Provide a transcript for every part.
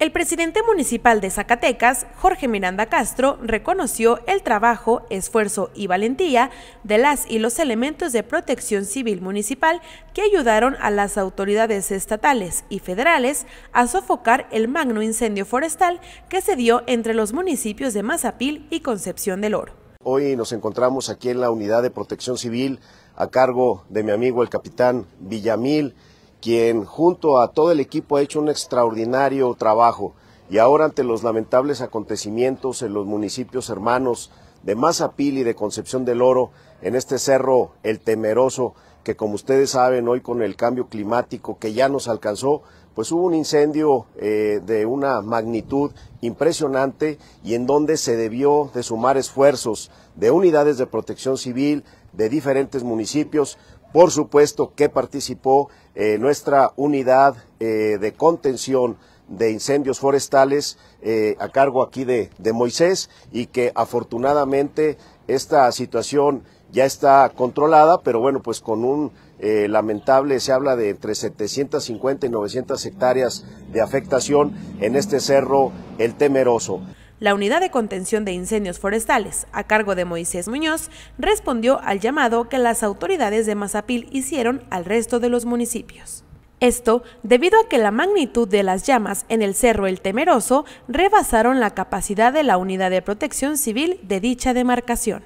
El presidente municipal de Zacatecas, Jorge Miranda Castro, reconoció el trabajo, esfuerzo y valentía de las y los elementos de protección civil municipal que ayudaron a las autoridades estatales y federales a sofocar el magno incendio forestal que se dio entre los municipios de Mazapil y Concepción del Oro. Hoy nos encontramos aquí en la unidad de protección civil a cargo de mi amigo el capitán Villamil quien junto a todo el equipo ha hecho un extraordinario trabajo y ahora ante los lamentables acontecimientos en los municipios hermanos de Mazapil y de Concepción del Oro, en este cerro El Temeroso, que como ustedes saben hoy con el cambio climático que ya nos alcanzó, pues hubo un incendio eh, de una magnitud impresionante y en donde se debió de sumar esfuerzos de unidades de protección civil de diferentes municipios por supuesto que participó eh, nuestra unidad eh, de contención de incendios forestales eh, a cargo aquí de, Moisés y que afortunadamente esta situación ya está controlada, pero bueno, pues con un lamentable, se habla de entre 750 y 900 hectáreas de afectación en este cerro El Temeroso. La unidad de contención de incendios forestales, a cargo de Moisés Muñoz, respondió al llamado que las autoridades de Mazapil hicieron al resto de los municipios. Esto debido a que la magnitud de las llamas en el Cerro El Temeroso rebasaron la capacidad de la unidad de protección civil de dicha demarcación.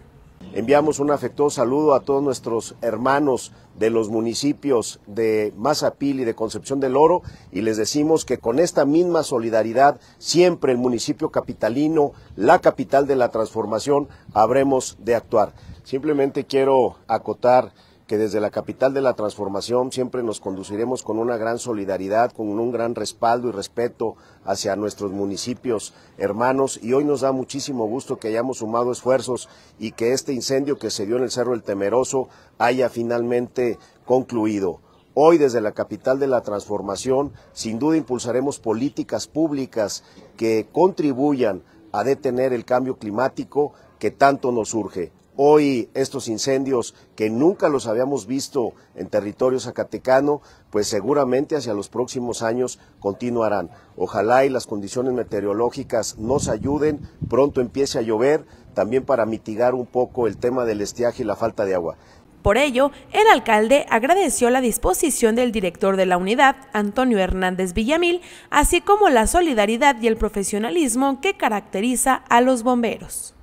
Enviamos un afectuoso saludo a todos nuestros hermanos de los municipios de Mazapil y de Concepción del Oro y les decimos que con esta misma solidaridad siempre el municipio capitalino, la capital de la transformación, habremos de actuar. Simplemente quiero acotar que desde la capital de la transformación siempre nos conduciremos con una gran solidaridad, con un gran respaldo y respeto hacia nuestros municipios hermanos y hoy nos da muchísimo gusto que hayamos sumado esfuerzos y que este incendio que se dio en el Cerro El Temeroso haya finalmente concluido. Hoy desde la capital de la transformación sin duda impulsaremos políticas públicas que contribuyan a detener el cambio climático que tanto nos urge. Hoy estos incendios que nunca los habíamos visto en territorio zacatecano, pues seguramente hacia los próximos años continuarán. Ojalá y las condiciones meteorológicas nos ayuden, pronto empiece a llover, también para mitigar un poco el tema del estiaje y la falta de agua. Por ello, el alcalde agradeció la disposición del director de la unidad, Antonio Hernández Villamil, así como la solidaridad y el profesionalismo que caracteriza a los bomberos.